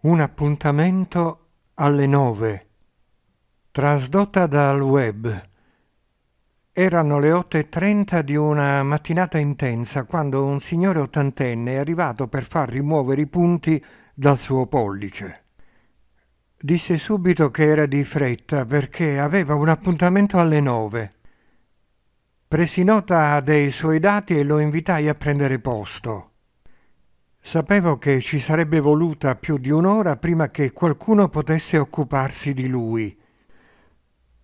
Un appuntamento alle nove. Trasdotta dal web. Erano le 8.30 di una mattinata intensa quando un signore ottantenne è arrivato per far rimuovere i punti dal suo pollice. Disse subito che era di fretta perché aveva un appuntamento alle nove. Presi nota dei suoi dati e lo invitai a prendere posto. Sapevo che ci sarebbe voluta più di un'ora prima che qualcuno potesse occuparsi di lui.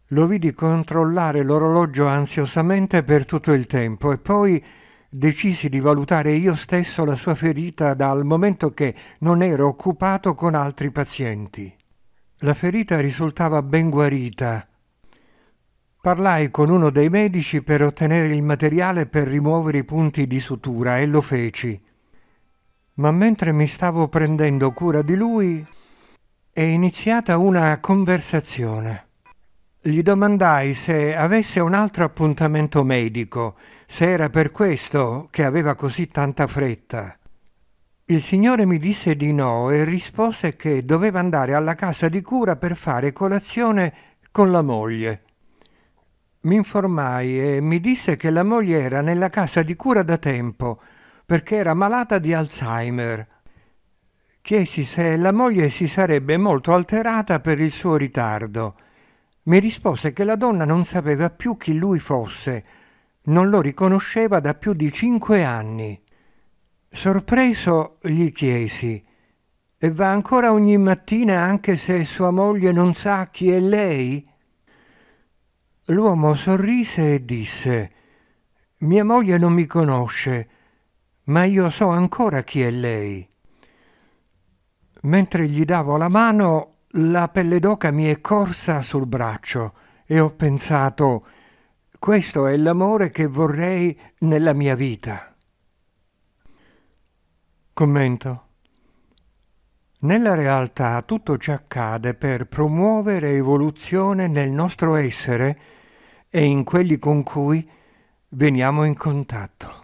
Lo vidi controllare l'orologio ansiosamente per tutto il tempo e poi decisi di valutare io stesso la sua ferita dal momento che non ero occupato con altri pazienti. La ferita risultava ben guarita. Parlai con uno dei medici per ottenere il materiale per rimuovere i punti di sutura e lo feci ma mentre mi stavo prendendo cura di lui è iniziata una conversazione. Gli domandai se avesse un altro appuntamento medico, se era per questo che aveva così tanta fretta. Il signore mi disse di no e rispose che doveva andare alla casa di cura per fare colazione con la moglie. Mi informai e mi disse che la moglie era nella casa di cura da tempo, perché era malata di Alzheimer. Chiesi se la moglie si sarebbe molto alterata per il suo ritardo. Mi rispose che la donna non sapeva più chi lui fosse, non lo riconosceva da più di cinque anni. Sorpreso gli chiesi E va ancora ogni mattina anche se sua moglie non sa chi è lei? L'uomo sorrise e disse Mia moglie non mi conosce, ma io so ancora chi è lei. Mentre gli davo la mano, la pelle d'oca mi è corsa sul braccio e ho pensato questo è l'amore che vorrei nella mia vita. Commento. Nella realtà tutto ci accade per promuovere evoluzione nel nostro essere e in quelli con cui veniamo in contatto.